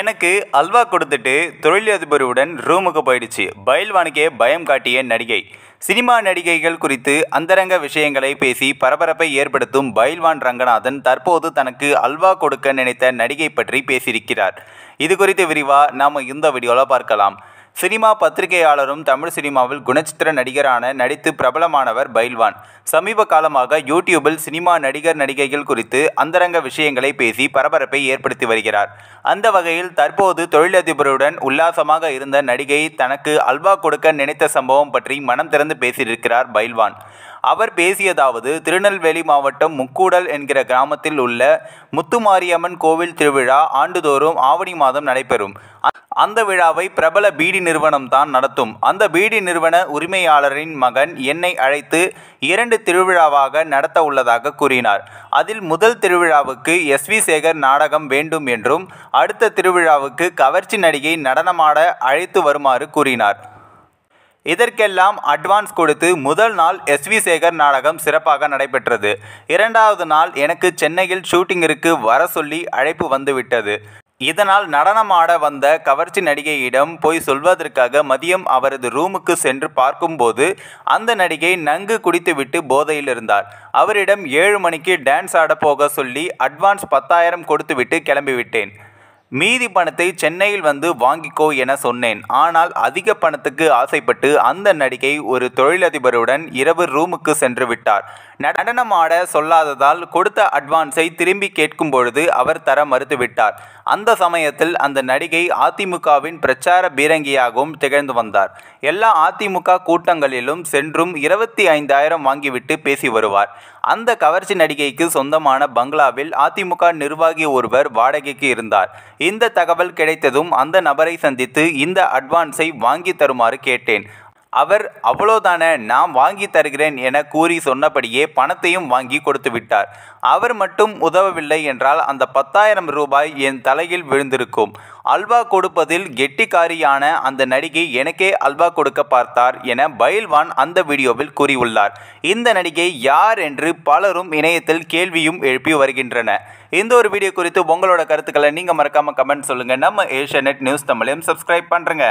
எனக்கு அல்வா கொடுத்துட்டு தொழிலதிபருடன் ரூமுக்கு போயிடுச்சு பயில்வானுக்கே பயம் காட்டிய நடிகை சினிமா நடிகைகள் குறித்து அந்தரங்க விஷயங்களை பேசி பரபரப்பை ஏற்படுத்தும் பயில்வான் ரங்கநாதன் தற்போது தனக்கு அல்வா கொடுக்க நினைத்த நடிகை பற்றி பேசியிருக்கிறார் இது குறித்து விரிவாக நாம் இந்த வீடியோவில் பார்க்கலாம் சினிமா பத்திரிகையாளரும் தமிழ் சினிமாவில் குணச்சித்திர நடிகரான நடித்து பிரபலமானவர் பைல்வான் சமீப காலமாக யூடியூபில் சினிமா நடிகர் நடிகைகள் குறித்து அந்தரங்க விஷயங்களை பேசி பரபரப்பை ஏற்படுத்தி வருகிறார் அந்த வகையில் தற்போது தொழிலதிபருடன் உல்லாசமாக இருந்த நடிகை தனக்கு அல்வா கொடுக்க நினைத்த சம்பவம் பற்றி மனம் திறந்து பேசியிருக்கிறார் பைல்வான் அவர் பேசியதாவது திருநெல்வேலி மாவட்டம் முக்கூடல் என்கிற கிராமத்தில் உள்ள முத்துமாரியம்மன் கோவில் திருவிழா ஆண்டுதோறும் ஆவணி மாதம் நடைபெறும் அந்த விழாவை பிரபல பீடி நிறுவனம் தான் நடத்தும் அந்த பீடி நிறுவன உரிமையாளரின் மகன் என்னை அழைத்து இரண்டு திருவிழாவாக நடத்த உள்ளதாக கூறினார் அதில் முதல் திருவிழாவுக்கு எஸ் வி சேகர் நாடகம் வேண்டும் என்றும் அடுத்த திருவிழாவுக்கு கவர்ச்சி நடிகை நடனமாட அழைத்து வருமாறு கூறினார் இதற்கெல்லாம் அட்வான்ஸ் கொடுத்து முதல் நாள் எஸ் வி சேகர் நாடகம் சிறப்பாக நடைபெற்றது இரண்டாவது நாள் எனக்கு சென்னையில் ஷூட்டிங்கிற்கு வர சொல்லி அழைப்பு வந்துவிட்டது இதனால் நடனமாட வந்த கவர்ச்சி நடிகையிடம் போய் சொல்வதற்காக மதியம் அவரது ரூமுக்கு சென்று பார்க்கும்போது அந்த நடிகை நன்கு குடித்துவிட்டு போதையில் இருந்தார் அவரிடம் ஏழு மணிக்கு டான்ஸ் ஆட போக சொல்லி அட்வான்ஸ் பத்தாயிரம் கொடுத்துவிட்டு கிளம்பிவிட்டேன் மீதி பணத்தை சென்னையில் வந்து வாங்கிக்கோ என சொன்னேன் ஆனால் அதிக பணத்துக்கு ஆசைப்பட்டு அந்த நடிகை ஒரு தொழிலதிபருடன் இரவு ரூமுக்கு சென்று விட்டார் நடனமாட சொல்லாததால் கொடுத்த அட்வான்ஸை திரும்பி கேட்கும் பொழுது அவர் தர மறுத்துவிட்டார் அந்த சமயத்தில் அந்த நடிகை அதிமுகவின் பிரச்சார பீரங்கியாகவும் திகழ்ந்து வந்தார் எல்லா அதிமுக கூட்டங்களிலும் சென்றும் இருபத்தி ஐந்தாயிரம் வாங்கிவிட்டு பேசி வருவார் அந்த கவர்ச்சி நடிகைக்கு சொந்தமான பங்களாவில் அதிமுக நிர்வாகி ஒருவர் வாடகைக்கு இருந்தார் இந்த தகவல் கிடைத்ததும் அந்த நபரை சந்தித்து இந்த அட்வான்ஸை வாங்கி தருமாறு கேட்டேன் அவர் அவ்வளோதானே நான் வாங்கி தருகிறேன் என கூறி சொன்னபடியே பணத்தையும் வாங்கி கொடுத்து விட்டார் அவர் மட்டும் உதவவில்லை என்றால் அந்த பத்தாயிரம் ரூபாய் என் தலையில் விழுந்திருக்கும் அல்வா கொடுப்பதில் கெட்டிக்காரியான அந்த நடிகை எனக்கே அல்வா கொடுக்க பார்த்தார் என பயில்வான் அந்த வீடியோவில் கூறியுள்ளார் இந்த நடிகை யார் என்று பலரும் இணையத்தில் கேள்வியும் எழுப்பி வருகின்றன இந்த ஒரு வீடியோ குறித்து உங்களோட கருத்துக்களை நீங்கள் மறக்காமல் கமெண்ட் சொல்லுங்கள் நம்ம ஏஷியா நியூஸ் தமிழையும் சப்ஸ்கிரைப் பண்ணுறங்க